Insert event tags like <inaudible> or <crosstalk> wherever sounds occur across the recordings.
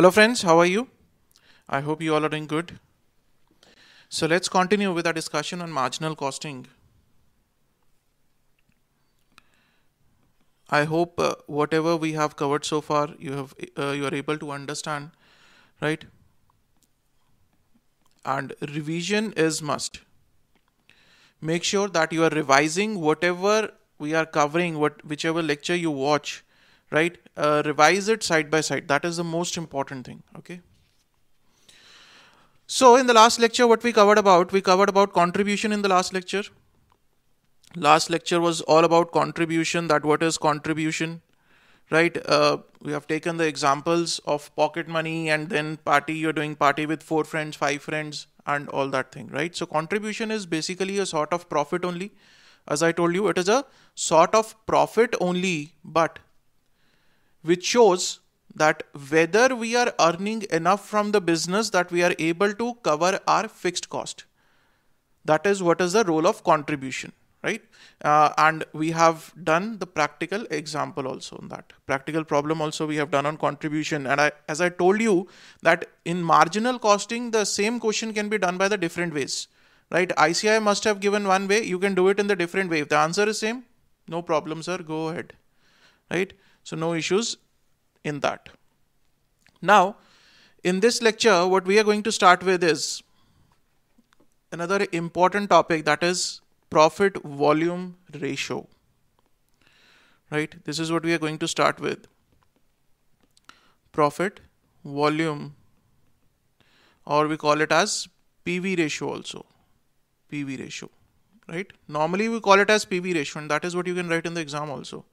Hello friends, how are you? I hope you all are doing good. So let's continue with our discussion on marginal costing. I hope uh, whatever we have covered so far, you have uh, you are able to understand, right? And revision is must. Make sure that you are revising whatever we are covering, what whichever lecture you watch right uh, revise it side by side that is the most important thing okay so in the last lecture what we covered about we covered about contribution in the last lecture last lecture was all about contribution that what is contribution right uh, we have taken the examples of pocket money and then party you're doing party with four friends five friends and all that thing right so contribution is basically a sort of profit only as i told you it is a sort of profit only but which shows that whether we are earning enough from the business that we are able to cover our fixed cost. That is what is the role of contribution, right? Uh, and we have done the practical example also on that. Practical problem also we have done on contribution. And I, as I told you that in marginal costing, the same question can be done by the different ways, right? ICI must have given one way. You can do it in the different way. If the answer is same, no problem, sir. Go ahead, right? So no issues in that. Now, in this lecture, what we are going to start with is another important topic that is profit volume ratio. Right? This is what we are going to start with. Profit volume or we call it as PV ratio also. PV ratio. Right? Normally we call it as PV ratio and that is what you can write in the exam also.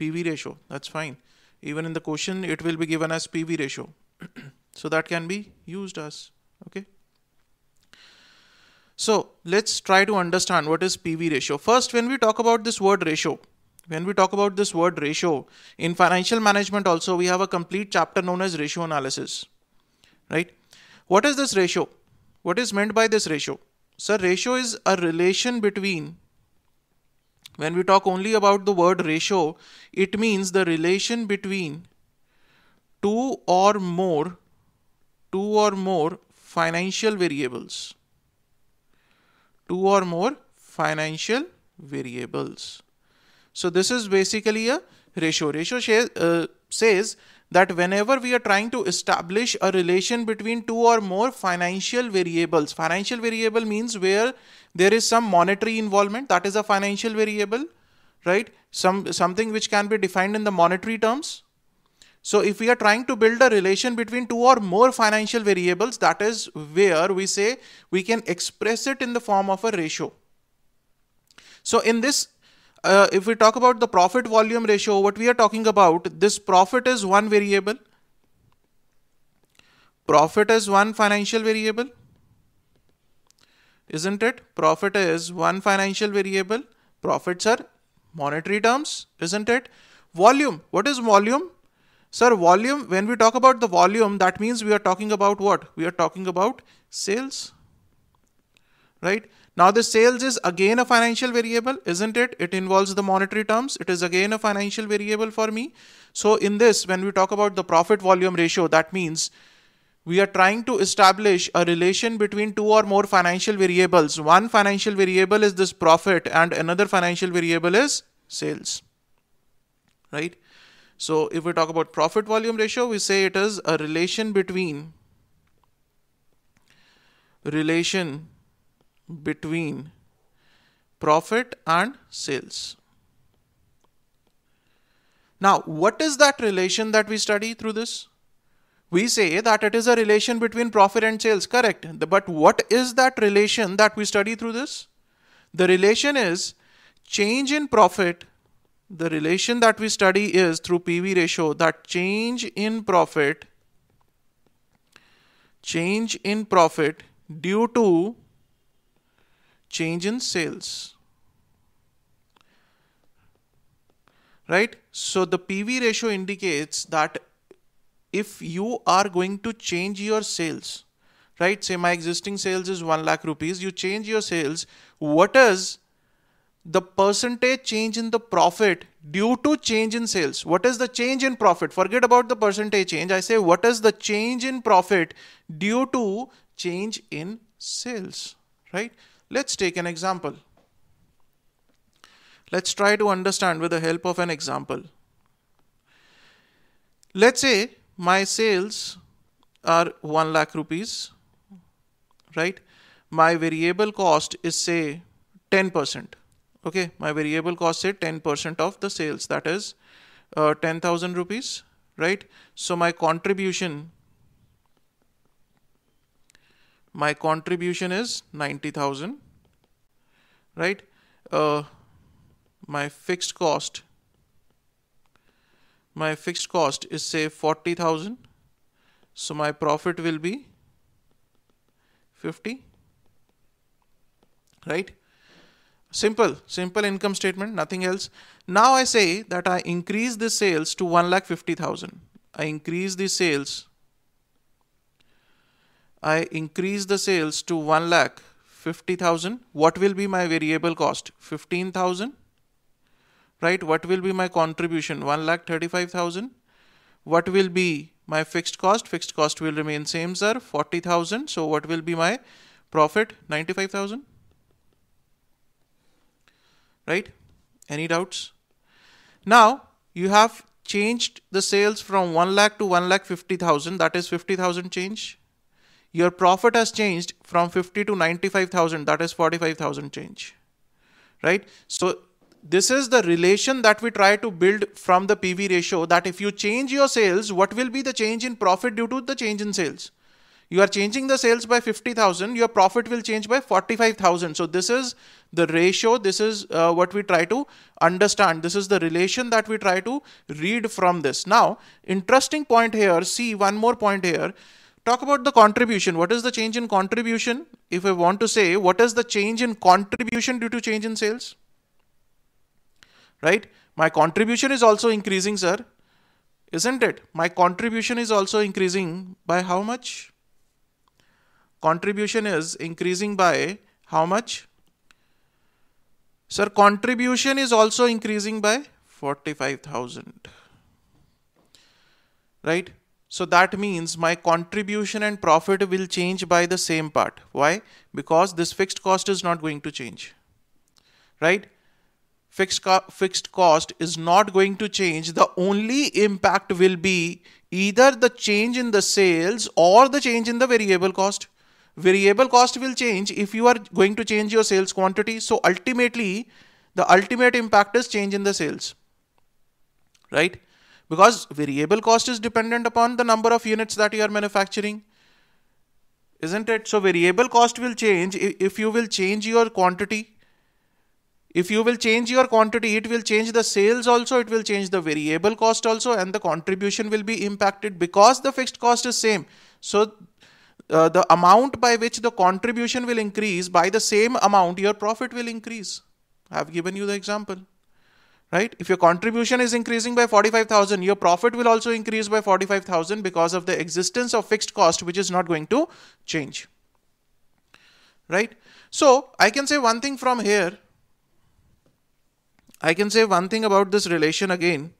PV ratio. That's fine. Even in the question, it will be given as PV ratio. <clears throat> so that can be used as, okay. So let's try to understand what is PV ratio. First, when we talk about this word ratio, when we talk about this word ratio, in financial management also, we have a complete chapter known as ratio analysis, right? What is this ratio? What is meant by this ratio? So ratio is a relation between when we talk only about the word ratio, it means the relation between two or more, two or more financial variables. Two or more financial variables. So this is basically a ratio. Ratio uh, says that whenever we are trying to establish a relation between two or more financial variables, financial variable means where there is some monetary involvement, that is a financial variable, right? Some something which can be defined in the monetary terms. So if we are trying to build a relation between two or more financial variables, that is where we say we can express it in the form of a ratio. So in this uh, if we talk about the profit volume ratio, what we are talking about, this profit is one variable. Profit is one financial variable. Isn't it? Profit is one financial variable. Profits are monetary terms, isn't it? Volume. What is volume? Sir, volume, when we talk about the volume, that means we are talking about what? We are talking about sales, right? Now the sales is again a financial variable, isn't it? It involves the monetary terms. It is again a financial variable for me. So in this, when we talk about the profit volume ratio, that means we are trying to establish a relation between two or more financial variables. One financial variable is this profit and another financial variable is sales, right? So if we talk about profit volume ratio, we say it is a relation between relation between profit and sales. Now, what is that relation that we study through this? We say that it is a relation between profit and sales, correct. But what is that relation that we study through this? The relation is change in profit. The relation that we study is through PV ratio that change in profit, change in profit due to change in sales. Right? So the PV ratio indicates that if you are going to change your sales, right? Say my existing sales is 1 lakh rupees, you change your sales. What is the percentage change in the profit due to change in sales. What is the change in profit? Forget about the percentage change. I say, what is the change in profit due to change in sales, right? Let's take an example. Let's try to understand with the help of an example. Let's say my sales are 1 lakh rupees, right? My variable cost is say 10%. Okay, my variable cost say 10% of the sales, that is uh, 10,000 rupees, right? So my contribution my contribution is 90,000, right? Uh, my fixed cost, my fixed cost is say 40,000. So my profit will be 50, right? Simple, simple income statement, nothing else. Now I say that I increase the sales to 1,50,000. I increase the sales I increase the sales to 1 lakh 50,000, what will be my variable cost? 15,000, right? What will be my contribution? 1 lakh 35,000. What will be my fixed cost? Fixed cost will remain same, sir, 40,000. So what will be my profit? 95,000, right? Any doubts? Now you have changed the sales from 1 lakh to 1 lakh 50,000. That is 50,000 change your profit has changed from 50 to 95,000, that is 45,000 change, right? So this is the relation that we try to build from the PV ratio that if you change your sales, what will be the change in profit due to the change in sales? You are changing the sales by 50,000, your profit will change by 45,000. So this is the ratio, this is uh, what we try to understand. This is the relation that we try to read from this. Now, interesting point here, see one more point here Talk about the contribution. What is the change in contribution? If I want to say, what is the change in contribution due to change in sales? Right? My contribution is also increasing, sir. Isn't it? My contribution is also increasing by how much? Contribution is increasing by how much? Sir, contribution is also increasing by 45,000. Right? So that means my contribution and profit will change by the same part. Why? Because this fixed cost is not going to change. Right? Fixed, co fixed cost is not going to change. The only impact will be either the change in the sales or the change in the variable cost. Variable cost will change if you are going to change your sales quantity. So ultimately, the ultimate impact is change in the sales. Right? because variable cost is dependent upon the number of units that you are manufacturing isn't it so variable cost will change if you will change your quantity if you will change your quantity it will change the sales also it will change the variable cost also and the contribution will be impacted because the fixed cost is same so uh, the amount by which the contribution will increase by the same amount your profit will increase i have given you the example right? If your contribution is increasing by 45,000, your profit will also increase by 45,000 because of the existence of fixed cost, which is not going to change, right? So I can say one thing from here. I can say one thing about this relation again,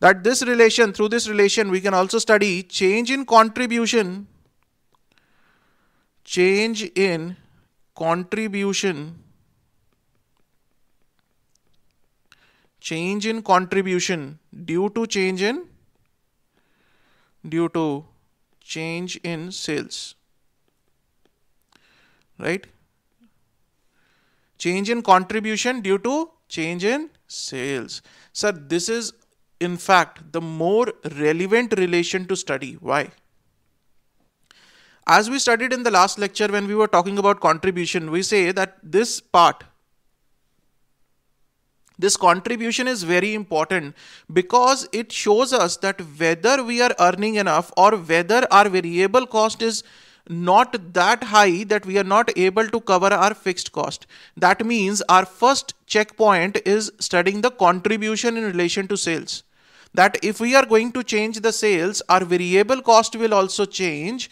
that this relation, through this relation, we can also study change in contribution, change in contribution change in contribution due to change in due to change in sales right change in contribution due to change in sales sir this is in fact the more relevant relation to study why as we studied in the last lecture when we were talking about contribution we say that this part this contribution is very important because it shows us that whether we are earning enough or whether our variable cost is not that high that we are not able to cover our fixed cost. That means our first checkpoint is studying the contribution in relation to sales. That if we are going to change the sales, our variable cost will also change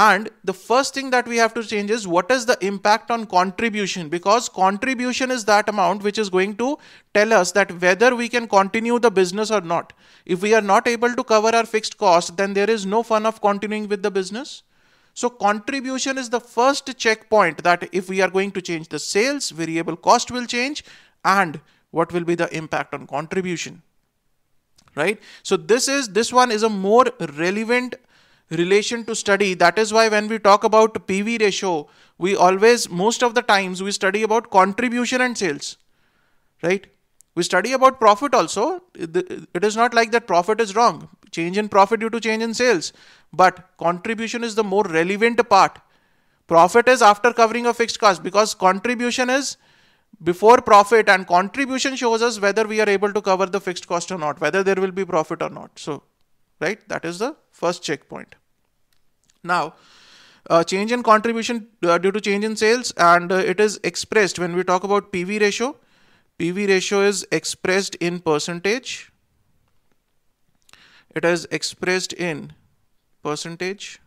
and the first thing that we have to change is what is the impact on contribution? Because contribution is that amount which is going to tell us that whether we can continue the business or not. If we are not able to cover our fixed cost, then there is no fun of continuing with the business. So contribution is the first checkpoint that if we are going to change the sales, variable cost will change and what will be the impact on contribution, right? So this is, this one is a more relevant relation to study. That is why when we talk about PV ratio, we always, most of the times, we study about contribution and sales, right? We study about profit also. It is not like that profit is wrong. Change in profit due to change in sales. But contribution is the more relevant part. Profit is after covering a fixed cost because contribution is before profit and contribution shows us whether we are able to cover the fixed cost or not, whether there will be profit or not. So right? That is the first checkpoint. Now, uh, change in contribution uh, due to change in sales and uh, it is expressed when we talk about PV ratio. PV ratio is expressed in percentage. It is expressed in percentage,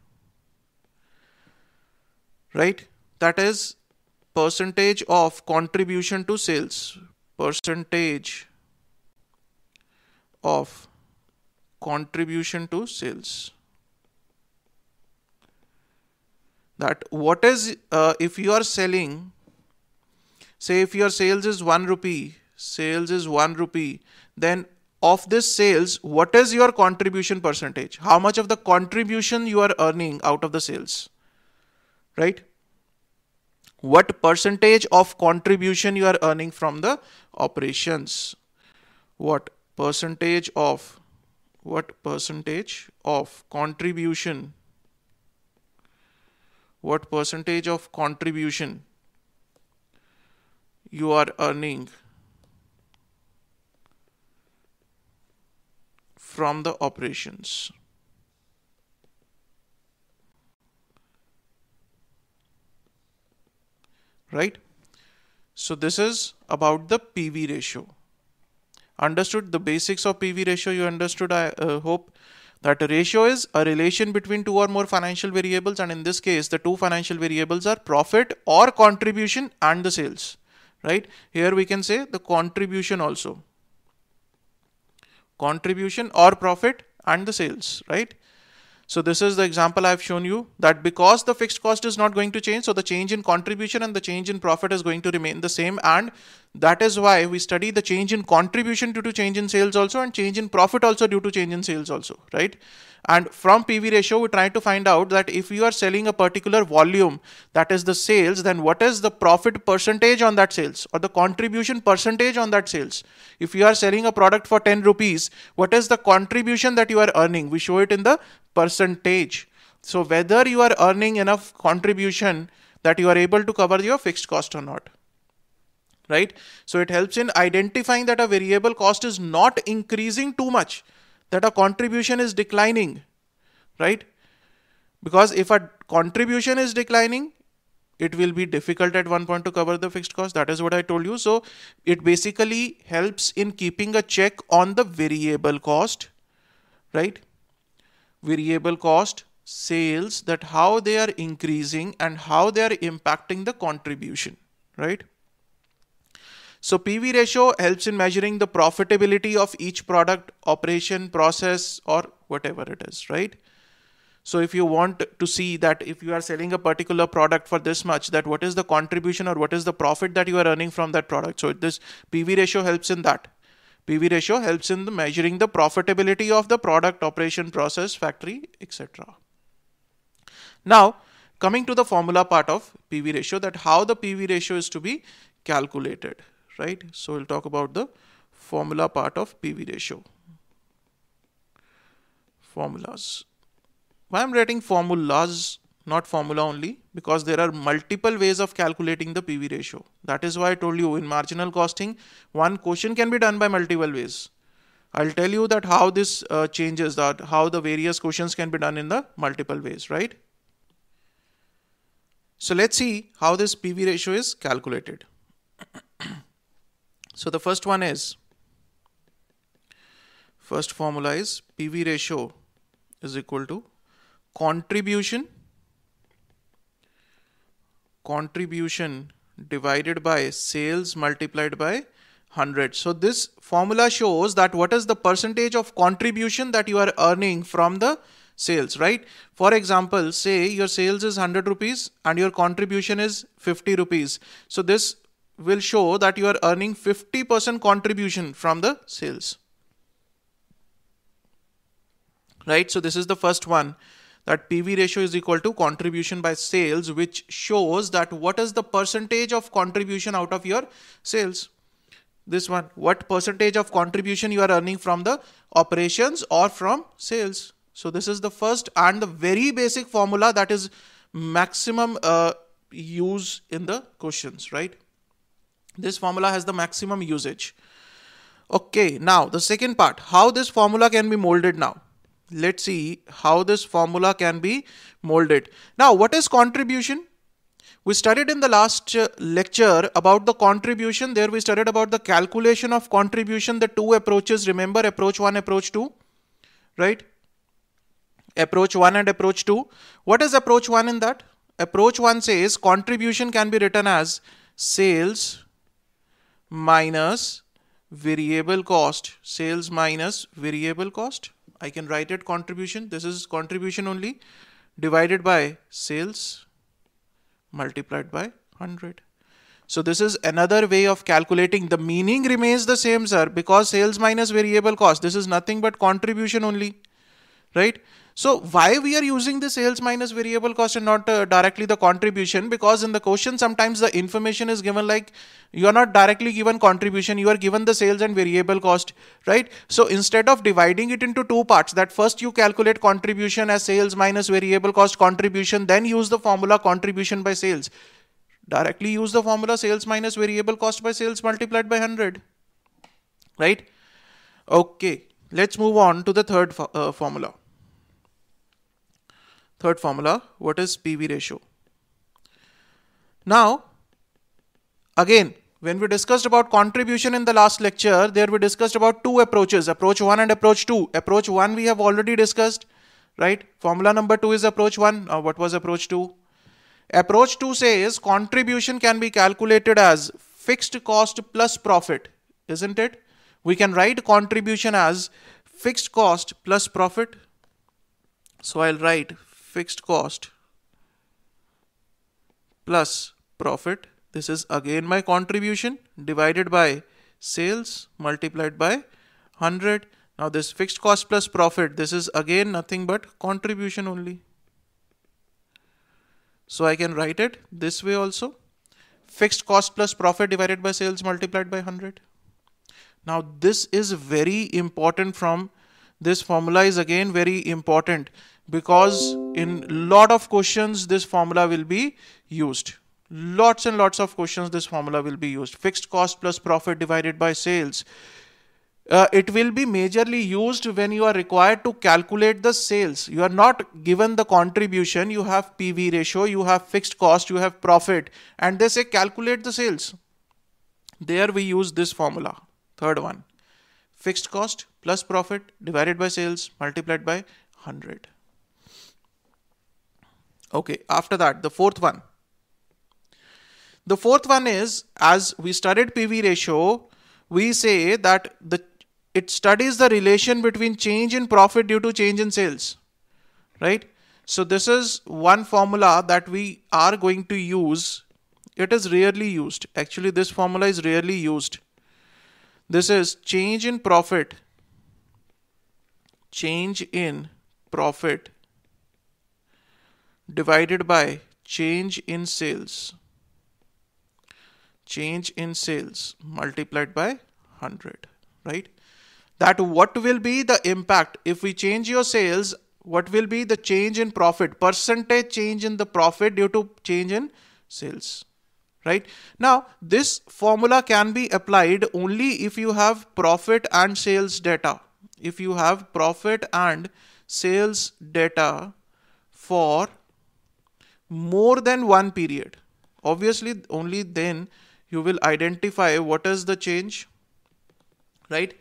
right? That is percentage of contribution to sales, percentage of contribution to sales that what is uh, if you are selling say if your sales is 1 rupee sales is 1 rupee then of this sales what is your contribution percentage how much of the contribution you are earning out of the sales right what percentage of contribution you are earning from the operations what percentage of what percentage of contribution what percentage of contribution you are earning from the operations. Right? So this is about the PV ratio understood the basics of PV ratio. You understood, I uh, hope, that a ratio is a relation between two or more financial variables. And in this case, the two financial variables are profit or contribution and the sales, right? Here we can say the contribution also. Contribution or profit and the sales, right? So this is the example I've shown you that because the fixed cost is not going to change, so the change in contribution and the change in profit is going to remain the same and that is why we study the change in contribution due to change in sales also and change in profit also due to change in sales also, right? And from PV ratio, we try to find out that if you are selling a particular volume, that is the sales, then what is the profit percentage on that sales or the contribution percentage on that sales? If you are selling a product for 10 rupees, what is the contribution that you are earning? We show it in the percentage. So whether you are earning enough contribution that you are able to cover your fixed cost or not right? So it helps in identifying that a variable cost is not increasing too much, that a contribution is declining, right? Because if a contribution is declining, it will be difficult at one point to cover the fixed cost. That is what I told you. So it basically helps in keeping a check on the variable cost, right? Variable cost, sales, that how they are increasing and how they are impacting the contribution, right? So PV ratio helps in measuring the profitability of each product, operation, process, or whatever it is, right? So if you want to see that if you are selling a particular product for this much, that what is the contribution or what is the profit that you are earning from that product. So this PV ratio helps in that. PV ratio helps in the measuring the profitability of the product, operation, process, factory, etc. Now, coming to the formula part of PV ratio that how the PV ratio is to be calculated right? So we'll talk about the formula part of PV ratio. Formulas. Why I'm writing formulas, not formula only, because there are multiple ways of calculating the PV ratio. That is why I told you in marginal costing, one question can be done by multiple ways. I'll tell you that how this uh, changes, that how the various questions can be done in the multiple ways, right? So let's see how this PV ratio is calculated. <clears throat> So the first one is first formula is PV ratio is equal to contribution contribution divided by sales multiplied by 100. So this formula shows that what is the percentage of contribution that you are earning from the sales, right? For example, say your sales is 100 rupees and your contribution is 50 rupees. So this will show that you are earning 50% contribution from the sales. Right, so this is the first one that PV ratio is equal to contribution by sales, which shows that what is the percentage of contribution out of your sales. This one, what percentage of contribution you are earning from the operations or from sales. So this is the first and the very basic formula that is maximum uh, use in the questions, right? This formula has the maximum usage. Okay, now the second part, how this formula can be molded now. Let's see how this formula can be molded. Now, what is contribution? We studied in the last uh, lecture about the contribution. There we studied about the calculation of contribution, the two approaches. Remember approach 1, approach 2, right? Approach 1 and approach 2. What is approach 1 in that? Approach 1 says contribution can be written as sales minus variable cost sales minus variable cost I can write it contribution this is contribution only divided by sales multiplied by 100 so this is another way of calculating the meaning remains the same sir because sales minus variable cost this is nothing but contribution only right so why we are using the sales minus variable cost and not uh, directly the contribution? Because in the question, sometimes the information is given like you are not directly given contribution, you are given the sales and variable cost, right? So instead of dividing it into two parts, that first you calculate contribution as sales minus variable cost contribution, then use the formula contribution by sales. Directly use the formula sales minus variable cost by sales multiplied by 100, right? Okay, let's move on to the third fo uh, formula third formula, what is PV ratio. Now, again, when we discussed about contribution in the last lecture, there we discussed about two approaches, approach 1 and approach 2. Approach 1 we have already discussed, right? Formula number 2 is approach 1. Uh, what was approach 2? Approach 2 says contribution can be calculated as fixed cost plus profit, isn't it? We can write contribution as fixed cost plus profit. So I'll write fixed cost plus profit. This is again my contribution divided by sales multiplied by 100. Now this fixed cost plus profit, this is again nothing but contribution only. So I can write it this way also. Fixed cost plus profit divided by sales multiplied by 100. Now this is very important from this formula is again very important because in lot of questions this formula will be used lots and lots of questions this formula will be used fixed cost plus profit divided by sales uh, it will be majorly used when you are required to calculate the sales you are not given the contribution you have pv ratio you have fixed cost you have profit and they say calculate the sales there we use this formula third one fixed cost plus profit divided by sales multiplied by 100. Okay, after that, the fourth one. The fourth one is as we studied PV ratio, we say that the it studies the relation between change in profit due to change in sales, right? So this is one formula that we are going to use. It is rarely used. Actually, this formula is rarely used this is change in profit. Change in profit divided by change in sales. Change in sales multiplied by 100, right? That what will be the impact if we change your sales? What will be the change in profit? Percentage change in the profit due to change in sales right now this formula can be applied only if you have profit and sales data if you have profit and sales data for more than one period obviously only then you will identify what is the change right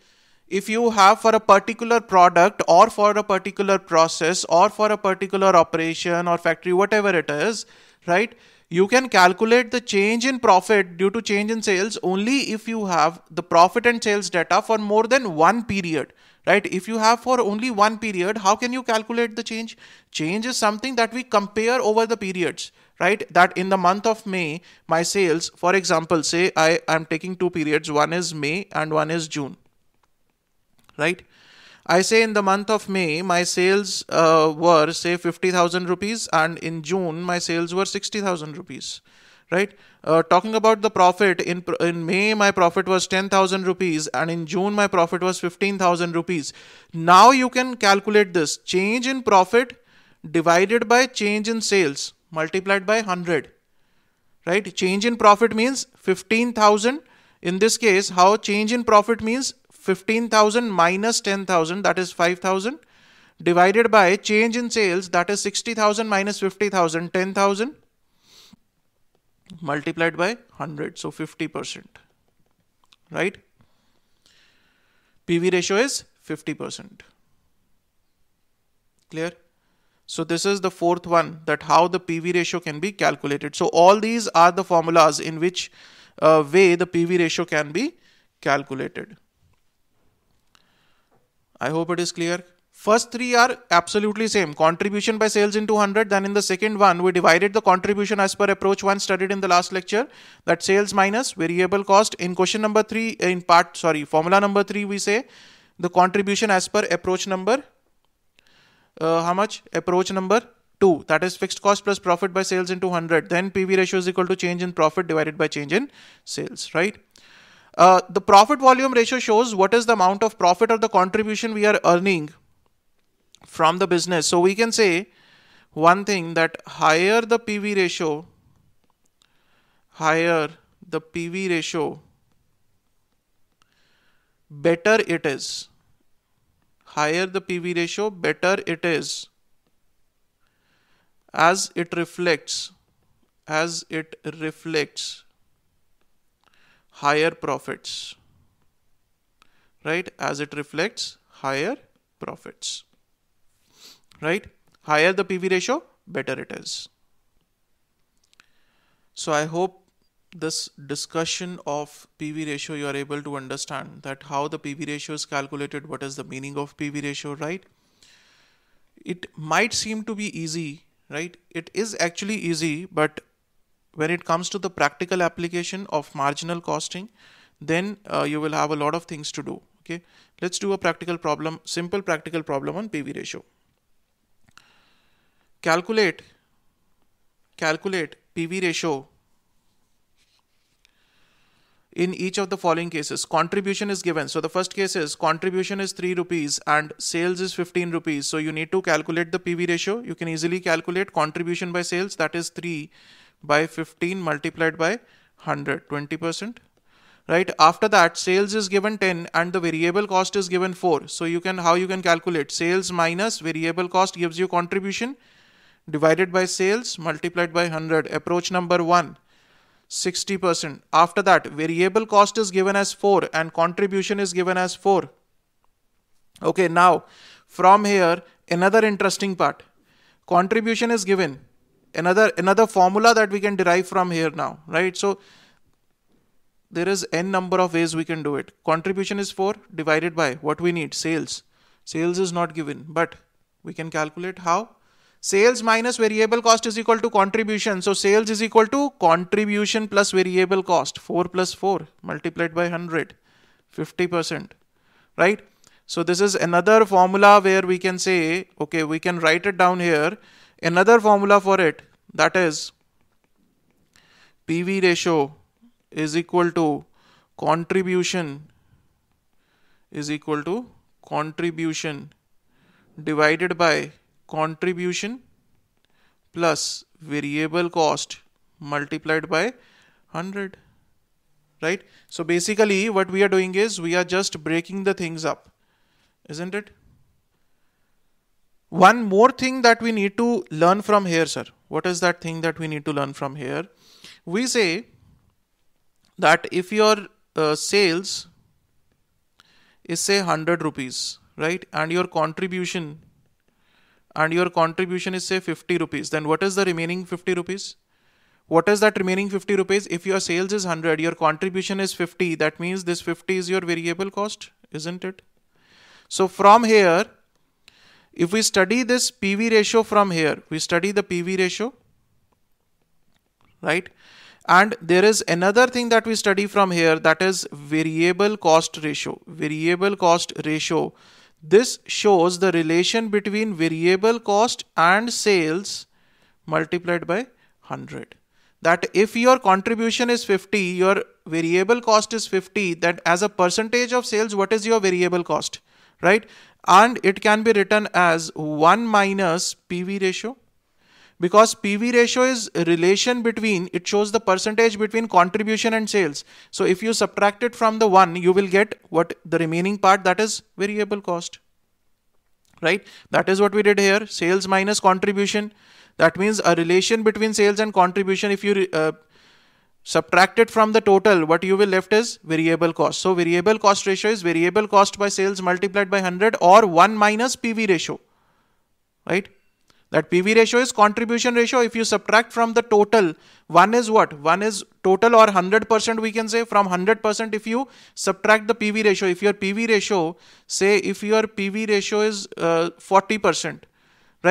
if you have for a particular product or for a particular process or for a particular operation or factory whatever it is right you can calculate the change in profit due to change in sales only if you have the profit and sales data for more than one period right if you have for only one period how can you calculate the change change is something that we compare over the periods right that in the month of may my sales for example say i am taking two periods one is may and one is june right I say in the month of May, my sales uh, were say 50,000 rupees, and in June, my sales were 60,000 rupees, right? Uh, talking about the profit, in, in May, my profit was 10,000 rupees, and in June, my profit was 15,000 rupees. Now you can calculate this change in profit divided by change in sales multiplied by 100, right? Change in profit means 15,000. In this case, how change in profit means 15,000 minus 10,000 that is 5,000 divided by change in sales that is 60,000 minus 50,000 10,000 multiplied by 100 so 50% right PV ratio is 50% clear so this is the fourth one that how the PV ratio can be calculated so all these are the formulas in which uh, way the PV ratio can be calculated I hope it is clear. First three are absolutely same. Contribution by sales into 100. Then in the second one, we divided the contribution as per approach one studied in the last lecture. That sales minus variable cost. In question number three, in part, sorry, formula number three, we say the contribution as per approach number. Uh, how much? Approach number 2 that is fixed cost plus profit by sales into 100 then pv ratio is equal to change in profit divided by change in sales right uh, the profit volume ratio shows what is the amount of profit or the contribution we are earning from the business. So we can say one thing that higher the PV ratio, higher the PV ratio, better it is. Higher the PV ratio, better it is as it reflects, as it reflects higher profits right as it reflects higher profits right higher the pv ratio better it is so i hope this discussion of pv ratio you are able to understand that how the pv ratio is calculated what is the meaning of pv ratio right it might seem to be easy right it is actually easy but when it comes to the practical application of marginal costing then uh, you will have a lot of things to do okay let's do a practical problem simple practical problem on pv ratio calculate calculate pv ratio in each of the following cases contribution is given so the first case is contribution is 3 rupees and sales is 15 rupees so you need to calculate the pv ratio you can easily calculate contribution by sales that is 3 by 15 multiplied by 100 20% right after that sales is given 10 and the variable cost is given 4 so you can how you can calculate sales minus variable cost gives you contribution divided by sales multiplied by 100 approach number 1 60% after that variable cost is given as 4 and contribution is given as 4 okay now from here another interesting part contribution is given another another formula that we can derive from here now right so there is n number of ways we can do it contribution is 4 divided by what we need sales sales is not given but we can calculate how sales minus variable cost is equal to contribution so sales is equal to contribution plus variable cost 4 plus 4 multiplied by 100 50% right so this is another formula where we can say okay we can write it down here Another formula for it that is PV ratio is equal to contribution is equal to contribution divided by contribution plus variable cost multiplied by 100 right so basically what we are doing is we are just breaking the things up isn't it one more thing that we need to learn from here, sir. What is that thing that we need to learn from here? We say that if your uh, sales is say 100 rupees, right? And your contribution and your contribution is say 50 rupees, then what is the remaining 50 rupees? What is that remaining 50 rupees? If your sales is 100, your contribution is 50, that means this 50 is your variable cost, isn't it? So from here, if we study this PV ratio from here, we study the PV ratio, right? And there is another thing that we study from here that is variable cost ratio. Variable cost ratio. This shows the relation between variable cost and sales multiplied by 100 that if your contribution is 50 your variable cost is 50 that as a percentage of sales what is your variable cost right and it can be written as 1 minus PV ratio because PV ratio is relation between, it shows the percentage between contribution and sales. So if you subtract it from the 1, you will get what the remaining part that is variable cost, right? That is what we did here, sales minus contribution. That means a relation between sales and contribution. If you uh, subtracted from the total what you will left is variable cost so variable cost ratio is variable cost by sales multiplied by 100 or 1 minus pv ratio right that pv ratio is contribution ratio if you subtract from the total one is what one is total or 100% we can say from 100% if you subtract the pv ratio if your pv ratio say if your pv ratio is uh,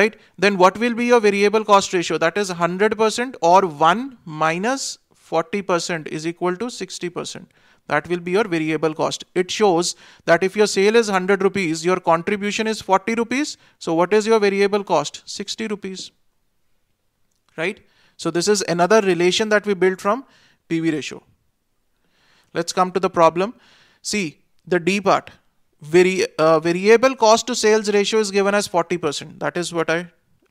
40% right then what will be your variable cost ratio that is 100% or 1 minus 40% is equal to 60%. That will be your variable cost. It shows that if your sale is 100 rupees, your contribution is 40 rupees. So what is your variable cost? 60 rupees, right? So this is another relation that we built from PV ratio. Let's come to the problem. See the D part. Vari uh, variable cost to sales ratio is given as 40%. That is what I,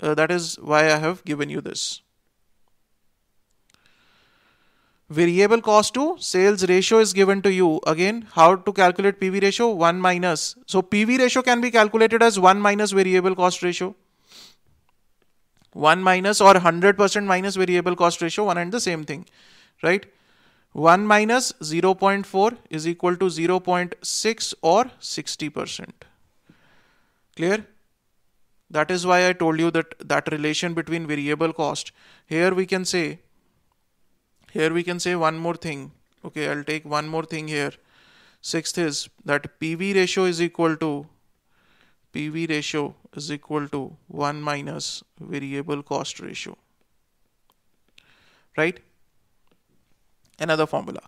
uh, that is why I have given you this variable cost to sales ratio is given to you. Again, how to calculate PV ratio? 1 minus. So PV ratio can be calculated as 1 minus variable cost ratio. 1 minus or 100% minus variable cost ratio, one and the same thing, right? 1 minus 0.4 is equal to 0.6 or 60%. Clear? That is why I told you that that relation between variable cost. Here we can say here we can say one more thing. Okay, I'll take one more thing here. Sixth is that PV ratio is equal to PV ratio is equal to 1 minus variable cost ratio. Right? Another formula.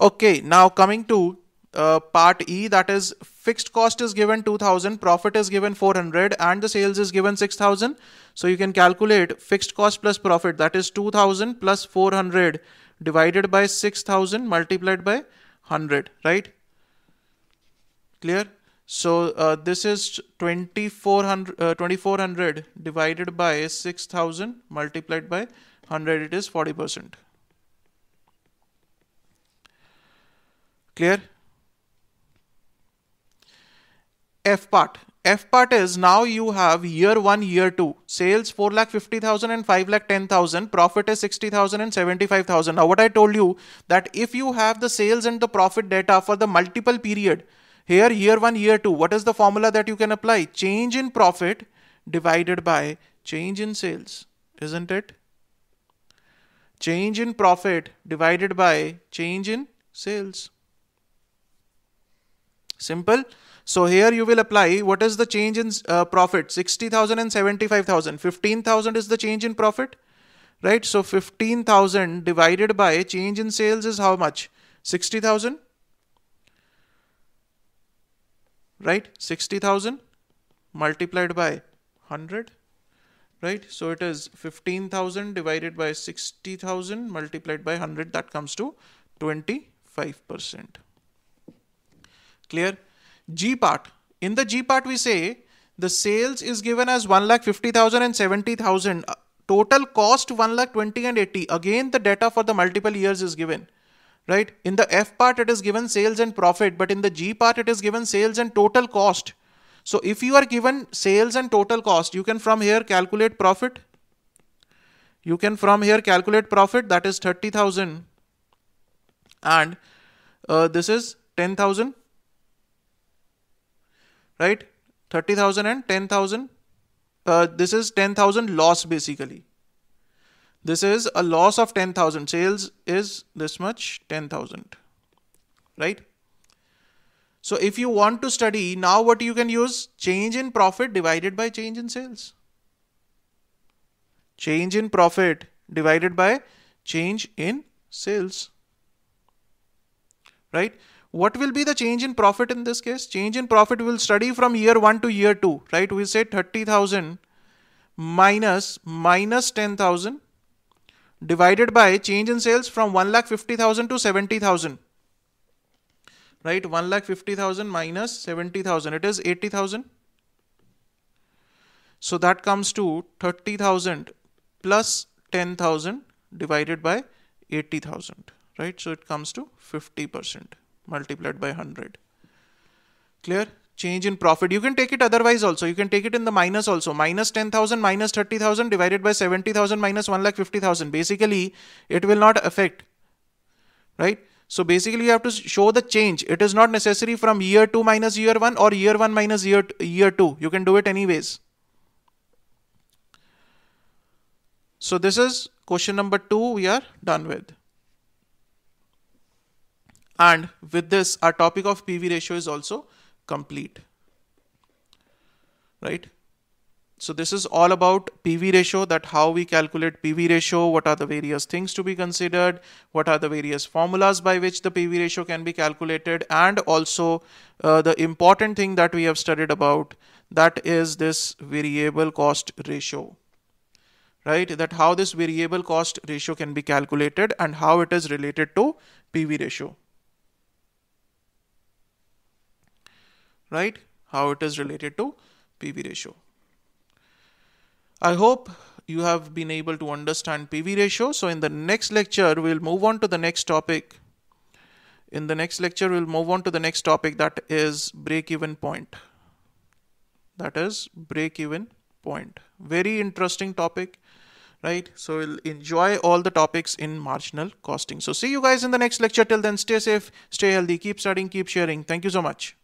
Okay, now coming to uh, part E that is fixed cost is given 2000 profit is given 400 and the sales is given 6000 so you can calculate fixed cost plus profit that is 2000 plus 400 divided by 6000 multiplied by 100 right clear so uh, this is 2400 uh, 2400 divided by 6000 multiplied by 100 it is 40% clear F part. F part is now you have year 1, year 2. Sales 4 lakh 50,000 and 5 lakh 10,000. Profit is 60,000 and 75,000. Now what I told you that if you have the sales and the profit data for the multiple period, here year 1, year 2, what is the formula that you can apply? Change in profit divided by change in sales, isn't it? Change in profit divided by change in sales. Simple. So here you will apply what is the change in uh, profit 60,000 and 75,000. 15,000 is the change in profit, right? So 15,000 divided by change in sales is how much? 60,000, right? 60,000 multiplied by 100 right so it is 15000 divided by 60000 multiplied by 100 that comes to 25% clear G part. In the G part, we say the sales is given as 1,50,000 and 70,000. Uh, total cost 1,20 and 80. Again, the data for the multiple years is given. Right? In the F part, it is given sales and profit, but in the G part, it is given sales and total cost. So if you are given sales and total cost, you can from here calculate profit. You can from here calculate profit that is 30,000 and uh, this is 10,000 right 30000 and 10000 uh, this is 10000 loss basically this is a loss of 10000 sales is this much 10000 right so if you want to study now what you can use change in profit divided by change in sales change in profit divided by change in sales right what will be the change in profit in this case? Change in profit we will study from year 1 to year 2, right? We say 30,000 minus minus 10,000 divided by change in sales from 1,50,000 to 70,000. Right, 1,50,000 minus 70,000, it is 80,000. So that comes to 30,000 plus 10,000 divided by 80,000, right? So it comes to 50% multiplied by 100 clear change in profit you can take it otherwise also you can take it in the minus also minus 10000 minus 30000 divided by 70000 minus 150000 basically it will not affect right so basically you have to show the change it is not necessary from year 2 minus year 1 or year 1 minus year year 2 you can do it anyways so this is question number 2 we are done with and with this, our topic of PV ratio is also complete, right? So this is all about PV ratio that how we calculate PV ratio, what are the various things to be considered, what are the various formulas by which the PV ratio can be calculated and also uh, the important thing that we have studied about that is this variable cost ratio, right? That how this variable cost ratio can be calculated and how it is related to PV ratio. right? How it is related to PV ratio. I hope you have been able to understand PV ratio. So in the next lecture, we'll move on to the next topic. In the next lecture, we'll move on to the next topic that is break-even point. That is break-even point. Very interesting topic, right? So we'll enjoy all the topics in marginal costing. So see you guys in the next lecture. Till then, stay safe, stay healthy, keep studying, keep sharing. Thank you so much.